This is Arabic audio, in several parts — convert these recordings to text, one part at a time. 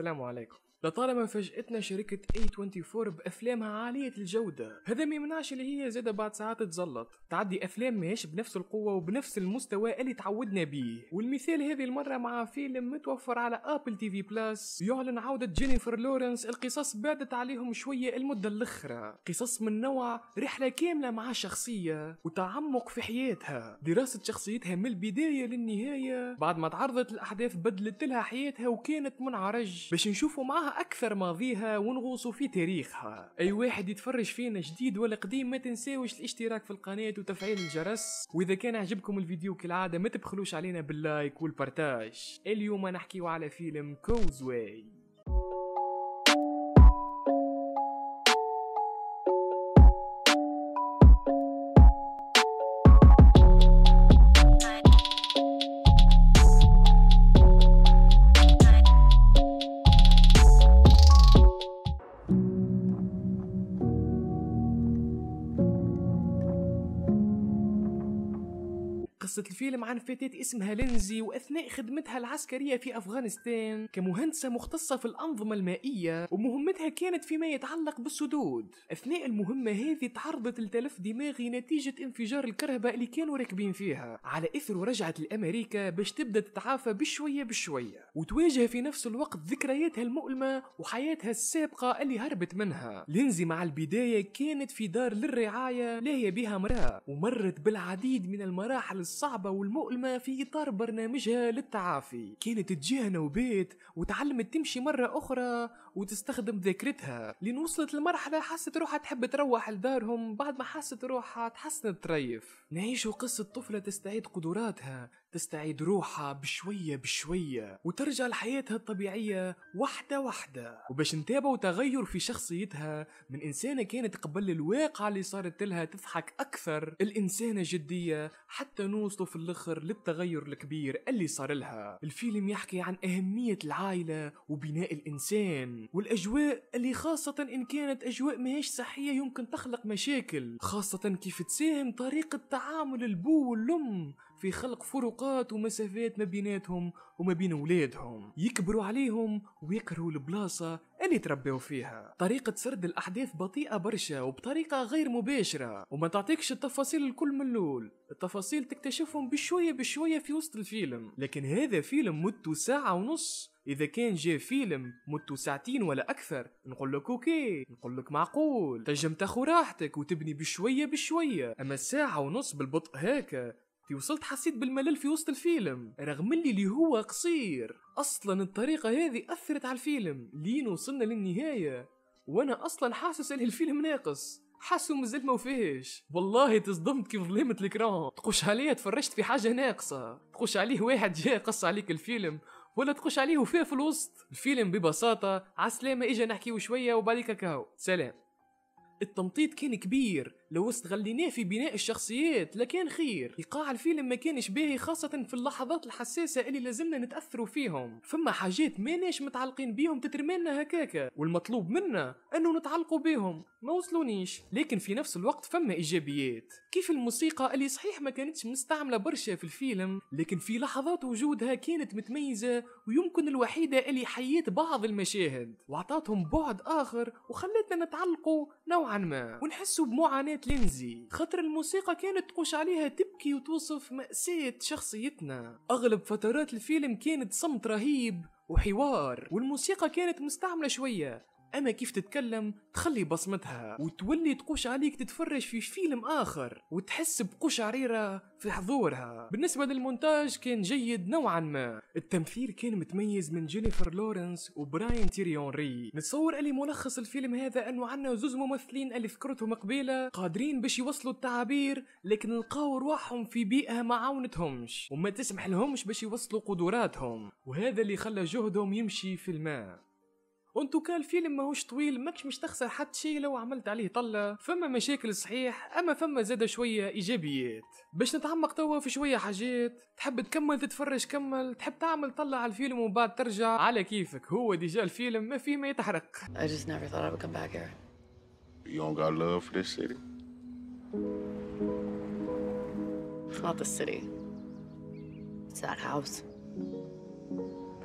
السلام عليكم لطالما فاجأتنا شركة A24 بأفلامها عالية الجودة هذا ما يمنعش اللي هي زادة بعد ساعات تزلط تعدي أفلام ماهيش بنفس القوة وبنفس المستوى اللي تعودنا بيه والمثال هذه المرة مع فيلم متوفر على أبل تي في بلس يعلن عودة جينيفر لورنس القصص بعدت عليهم شوية المدة الأخرى قصص من نوع رحلة كاملة مع شخصية وتعمق في حياتها دراسة شخصيتها من البداية للنهاية بعد ما تعرضت الأحداث بدلت لها حياتها وكانت منعرج باش نشوفوا معها اكثر ماضيها ونغوصوا في تاريخها اي واحد يتفرج فينا جديد ولا قديم ما تنساوش الاشتراك في القناه وتفعيل الجرس واذا كان عجبكم الفيديو كالعاده ما تبخلوش علينا باللايك والبرتاج اليوم نحكيو على فيلم كوزواي قصة الفيلم عن فتاة اسمها لينزي وأثناء خدمتها العسكرية في أفغانستان كمهندسة مختصة في الأنظمة المائية ومهمتها كانت فيما يتعلق بالسدود أثناء المهمة هذه تعرضت لتلف دماغي نتيجة انفجار الكهرباء اللي كانوا راكبين فيها على إثر رجعت لأمريكا باش تبدأ تتعافى بشوية بشوية وتواجه في نفس الوقت ذكرياتها المؤلمة وحياتها السابقة اللي هربت منها لينزي مع البداية كانت في دار للرعاية لا هي بها امرأة ومرت بالعديد من المراحل الصعبة الصعبة والمؤلمة في إطار برنامجها للتعافي كانت تجيها نوبات وتعلمت تمشي مرة أخرى وتستخدم ذاكرتها لين وصلت لمرحله حست روحها تحب تروح لدارهم بعد ما حست روحها تحسنت تريف نعيش قصه طفله تستعيد قدراتها تستعيد روحها بشوية بشوية وترجع لحياتها الطبيعية واحدة واحدة وباش نتابعوا تغير في شخصيتها من إنسانة كانت قبل الواقع اللي صارت لها تضحك أكثر الإنسانة جدية حتى نوصلوا في الآخر للتغير الكبير اللي صار لها الفيلم يحكي عن أهمية العائلة وبناء الإنسان والاجواء اللي خاصه ان كانت اجواء ماهيش صحيه يمكن تخلق مشاكل خاصه كيف تساهم طريقه تعامل البو والام في خلق فروقات ومسافات ما بيناتهم وما بين ولادهم يكبروا عليهم ويكرهوا البلاصة اللي تربوا فيها طريقة سرد الأحداث بطيئة برشا وبطريقة غير مباشرة وما تعطيكش التفاصيل الكل من الأول التفاصيل تكتشفهم بشوية بشوية في وسط الفيلم لكن هذا فيلم مدته ساعة ونص اذا كان جا فيلم مدته ساعتين ولا اكثر نقول لك اوكي نقول لك معقول تنجم تاخو راحتك وتبني بشويه بشويه اما ساعه ونص بالبطء هاكا كي وصلت حسيت بالملل في وسط الفيلم رغم اللي اللي هو قصير اصلا الطريقه هذه اثرت على الفيلم لين وصلنا للنهايه وانا اصلا حاسس ان الفيلم ناقص حاسو مازال ما فيهش والله تصدمت كيف ظلمت الكرون تقش عليه تفرجت في حاجه ناقصه تقش عليه واحد جاء قص عليك الفيلم ولا تقش عليه وفيه في الوسط الفيلم ببساطه عسلامه اجا نحكيه شويه وبعديك كاو سلام التمطيط كان كبير لو استغليناه في بناء الشخصيات لكان خير ايقاع الفيلم ما كانش باهي خاصة في اللحظات الحساسة اللي لازمنا نتأثروا فيهم فما حاجات ماناش متعلقين بيهم تترمينا هكاكا والمطلوب منا انه نتعلقوا بيهم ما وصلونيش لكن في نفس الوقت فما ايجابيات كيف الموسيقى اللي صحيح ما كانتش مستعملة برشا في الفيلم لكن في لحظات وجودها كانت متميزة ويمكن الوحيدة اللي حييت بعض المشاهد واعطاتهم بعد اخر وخلتنا نتعلقوا نوعا ما ونحسوا بمعاناة كانت لينزي خاطر الموسيقى كانت تقوش عليها تبكي وتوصف مأساة شخصيتنا أغلب فترات الفيلم كانت صمت رهيب وحوار والموسيقى كانت مستعملة شوية اما كيف تتكلم تخلي بصمتها وتولي تقوش عليك تتفرج في فيلم اخر وتحس بقشعريره في حضورها بالنسبه للمونتاج كان جيد نوعا ما التمثيل كان متميز من جينيفر لورنس وبراين تيري اونري نتصور اللي ملخص الفيلم هذا انه عندنا زوز ممثلين اللي ذكرتهم قبيله قادرين باش يوصلوا التعابير لكن لقاو رواحهم في بيئه ما عاونتهمش وما تسمح لهمش باش يوصلوا قدراتهم وهذا اللي خلى جهدهم يمشي في الماء وان توكا الفيلم ماهوش طويل ماكش مش تخسر حتى شيء لو عملت عليه طله فما مشاكل صحيح اما فما زاد شويه ايجابيات باش نتعمق توا في شويه حاجات تحب تكمل تتفرج كمل تحب تعمل طله على الفيلم ومن بعد ترجع على كيفك هو ديجا الفيلم ما فيه ما يتحرق I just never thought I would come back here. You don't got love for this city? not the city. It's that house.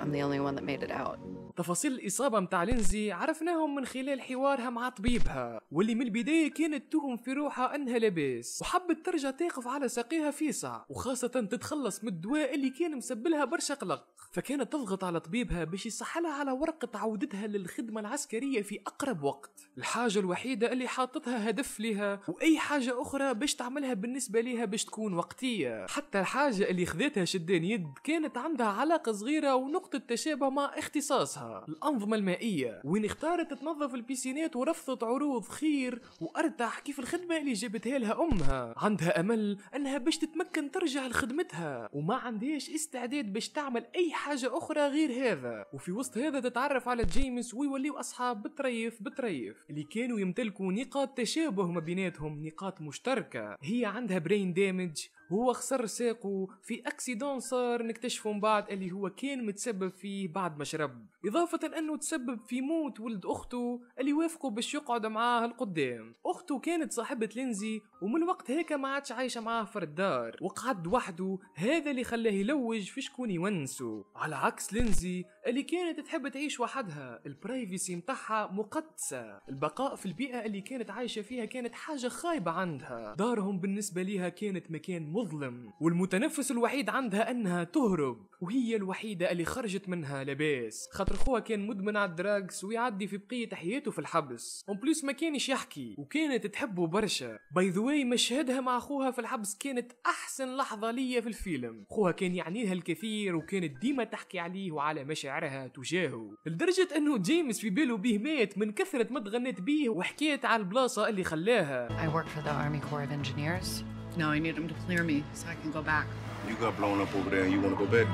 I'm the only one that made it out. تفاصيل الاصابه متاع لينزي عرفناهم من خلال حوارها مع طبيبها واللي من البدايه كانت توهم في روحها انها لاباس وحبت ترجع تقف على ساقيها فيسع وخاصه تتخلص من الدواء اللي كان مسبلها برشا قلق فكانت تضغط على طبيبها باش يصحلها على ورقه عودتها للخدمه العسكريه في اقرب وقت الحاجه الوحيده اللي حاطتها هدف لها واي حاجه اخرى باش تعملها بالنسبه لها باش تكون وقتيه حتى الحاجه اللي خذتها شدان يد كانت عندها علاقه صغيره ونقطه تشابه مع اختصاصها الأنظمة المائية وين اختارت تنظف البيسينات ورفضت عروض خير وأرتاح كيف الخدمة اللي جابتها لها أمها عندها أمل أنها باش تتمكن ترجع لخدمتها وما عندهاش استعداد باش تعمل أي حاجة أخرى غير هذا وفي وسط هذا تتعرف على جيمس ويوليو أصحاب بتريف بتريف اللي كانوا يمتلكوا نقاط تشابه ما بيناتهم نقاط مشتركة هي عندها برين دامج هو خسر ساقه في اكسيدون صار نكتشفه من بعد اللي هو كان متسبب فيه بعد ما شرب اضافه انه تسبب في موت ولد اخته اللي وافقوا باش يقعد معاه القدام اخته كانت صاحبه لينزي ومن وقت هيك ما عادش عايشه معاه في الدار وقعد وحده هذا اللي خلاه يلوج في شكون يونسه على عكس لينزي اللي كانت تحب تعيش وحدها البرايفسي متاعها مقدسه البقاء في البيئه اللي كانت عايشه فيها كانت حاجه خايبه عندها دارهم بالنسبه ليها كانت مكان المظلم والمتنفس الوحيد عندها انها تهرب وهي الوحيده اللي خرجت منها لباس خاطر خوها كان مدمن على الدراكس ويعدي في بقيه حياته في الحبس اون بليس ما كانش يحكي وكانت تحبه برشا باي ذا مشهدها مع خوها في الحبس كانت احسن لحظه ليا في الفيلم خوها كان يعنيها الكثير وكانت ديما تحكي عليه وعلى مشاعرها تجاهه لدرجه انه جيمس في باله بيه مات من كثره ما تغنت بيه وحكيت على البلاصه اللي خلاها I work for the Army Corps of Engineers No, I need him to clear me so I can go back. You got blown up over there and you wanna go back?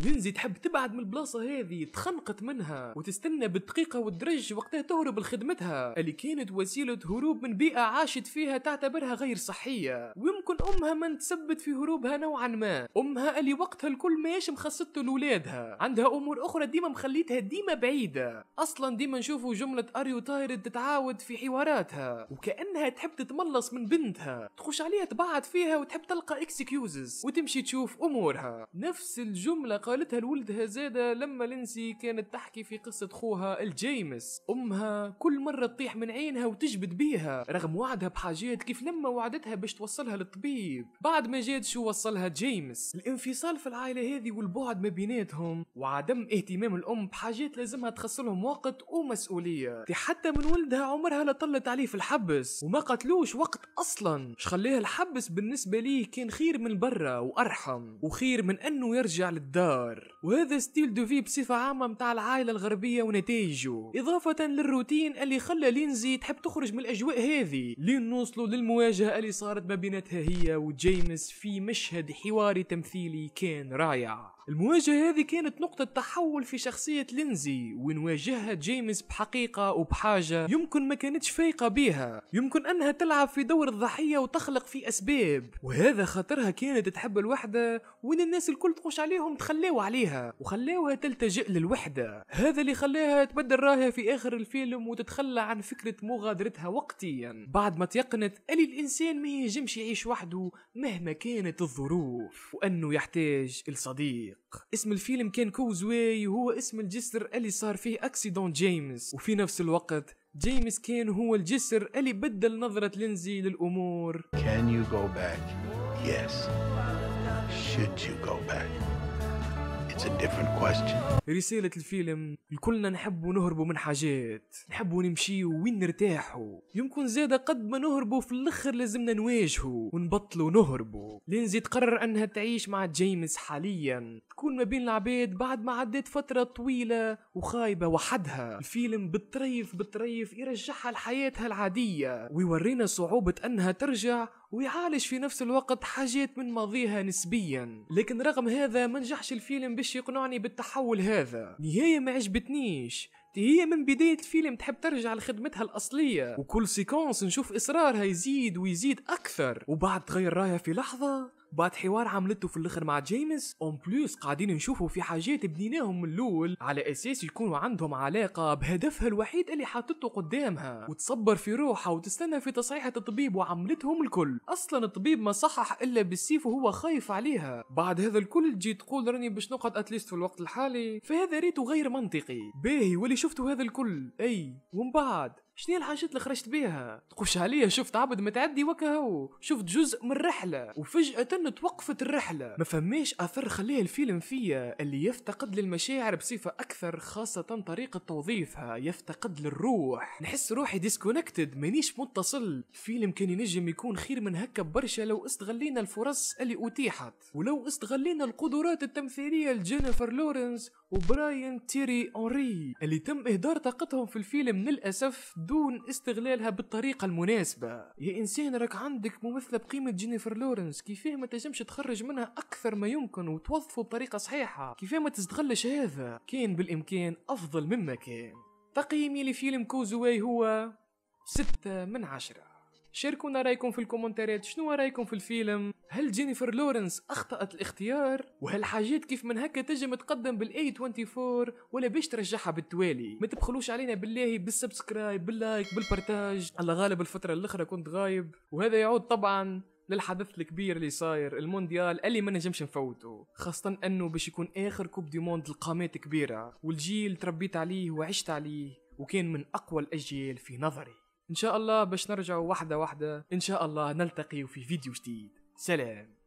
لينزي تحب تبعد من البلاصة هذه تخنقت منها وتستنى بالدقيقة والدرج وقتها تهرب لخدمتها اللي كانت وسيلة هروب من بيئة عاشت فيها تعتبرها غير صحية ويمكن أمها من تسبت في هروبها نوعا ما أمها اللي وقتها الكل ما ماهيش مخصته لولادها عندها أمور أخرى ديما مخليتها ديما بعيدة أصلا ديما نشوفوا جملة أريو تايرد تتعاود في حواراتها وكأنها تحب تتملص من بنتها تخش عليها تبعد فيها وتحب تلقى اكسكيوزز وتمشي تمشي تشوف امورها نفس الجمله قالتها لولدها زاده لما لنسي كانت تحكي في قصه خوها الجيمس امها كل مره تطيح من عينها وتجبد بيها رغم وعدها بحاجات كيف لما وعدتها باش توصلها للطبيب بعد ما جات شو وصلها جيمس الانفصال في العائله هذه والبعد ما بيناتهم وعدم اهتمام الام بحاجات لازمها تخصلهم وقت ومسؤوليه حتى من ولدها عمرها لا طلت عليه في الحبس وما قتلوش وقت اصلا شخليها الحبس بالنسبه ليه كان خير من برا وارحم وخير من انه يرجع للدار وهذا ستيل دو في بصفه عامه متاع العائله الغربيه ونتائجه اضافه للروتين اللي خلى لينزي تحب تخرج من الاجواء هذه لين نوصلوا للمواجهه اللي صارت ما بيناتها هي وجيمس في مشهد حواري تمثيلي كان رائع المواجهة هذه كانت نقطة تحول في شخصية لينزي وين واجهها جيمس بحقيقة وبحاجة يمكن ما كانتش فايقة بيها يمكن أنها تلعب في دور الضحية وتخلق في أسباب وهذا خاطرها كانت تحب الوحدة وين الناس الكل تخش عليهم تخلاو عليها وخلاوها تلتجئ للوحدة هذا اللي خلاها تبدل رايها في آخر الفيلم وتتخلى عن فكرة مغادرتها وقتيا بعد ما تيقنت أن الإنسان ما ينجمش يعيش وحده مهما كانت الظروف وأنه يحتاج لصديق الطريق اسم الفيلم كان كوزوي وهو اسم الجسر اللي صار فيه اكسيدون جيمس وفي نفس الوقت جيمس كان هو الجسر اللي بدل نظرة لينزي للأمور Can you go back? Yes. Should you go back? It's a different question. رسالة الفيلم الكلنا نحبوا نهربوا من حاجات نحبوا نمشيو وين نرتاحوا يمكن زادة قد ما نهربوا في الاخر لازمنا نواجهوا ونبطلوا نهربوا لينزي تقرر انها تعيش مع جيمس حاليا تكون ما بين العباد بعد ما عدت فترة طويلة وخايبة وحدها الفيلم بتريف بتريف يرجعها لحياتها العادية ويورينا صعوبة انها ترجع ويعالج في نفس الوقت حاجات من ماضيها نسبيا لكن رغم هذا ما نجحش الفيلم باش يقنعني بالتحول هذا نهاية ما عجبتنيش هي من بداية الفيلم تحب ترجع لخدمتها الأصلية وكل سيكونس نشوف إصرارها يزيد ويزيد أكثر وبعد تغير رايها في لحظة بعد حوار عملته في الاخر مع جيمس اون بلوس قاعدين نشوفوا في حاجات بنيناهم من الاول على اساس يكونوا عندهم علاقه بهدفها الوحيد اللي حاطته قدامها وتصبر في روحها وتستنى في تصحيحة الطبيب وعملتهم الكل اصلا الطبيب ما صحح الا بالسيف وهو خايف عليها بعد هذا الكل تجي تقول راني باش نقعد اتليست في الوقت الحالي فهذا ريتو غير منطقي باهي واللي شفتو هذا الكل اي ومن بعد شنو هي الحاجات اللي خرجت بيها تقولش عليا شفت عبد متعدي وكهو شفت جزء من الرحله وفجاه توقفت الرحله ما فماش اثر خليه الفيلم فيا اللي يفتقد للمشاعر بصفه اكثر خاصه طريقه توظيفها يفتقد للروح نحس روحي ديسكونكتد مانيش متصل الفيلم كان ينجم يكون خير من هكا برشا لو استغلينا الفرص اللي اتيحت ولو استغلينا القدرات التمثيليه لجينيفر لورنس وبراين تيري اونري اللي تم اهدار طاقتهم في الفيلم للاسف دون استغلالها بالطريقة المناسبة يا إنسان راك عندك ممثلة بقيمة جينيفر لورنس كيفاه ما تنجمش تخرج منها أكثر ما يمكن وتوظفه بطريقة صحيحة كيفاه ما تستغلش هذا كان بالإمكان أفضل مما كان تقييمي لفيلم كوزواي هو ستة من عشرة شاركونا رايكم في الكومنتات شنو رايكم في الفيلم هل جينيفر لورنس اخطات الاختيار وهل حاجات كيف من هكا تجي تقدم بالاي 24 ولا باش ترجعها بالتوالي ما تبخلوش علينا بالله بالسبسكرايب باللايك بالبرتاج الله غالب الفتره الاخرى كنت غايب وهذا يعود طبعا للحدث الكبير اللي صاير المونديال اللي ما نجمش نفوته خاصة انه باش يكون اخر كوب دي موند القامات كبيرة والجيل تربيت عليه وعشت عليه وكان من اقوى الاجيال في نظري ان شاء الله باش نرجعوا واحده واحده ان شاء الله نلتقي في فيديو جديد سلام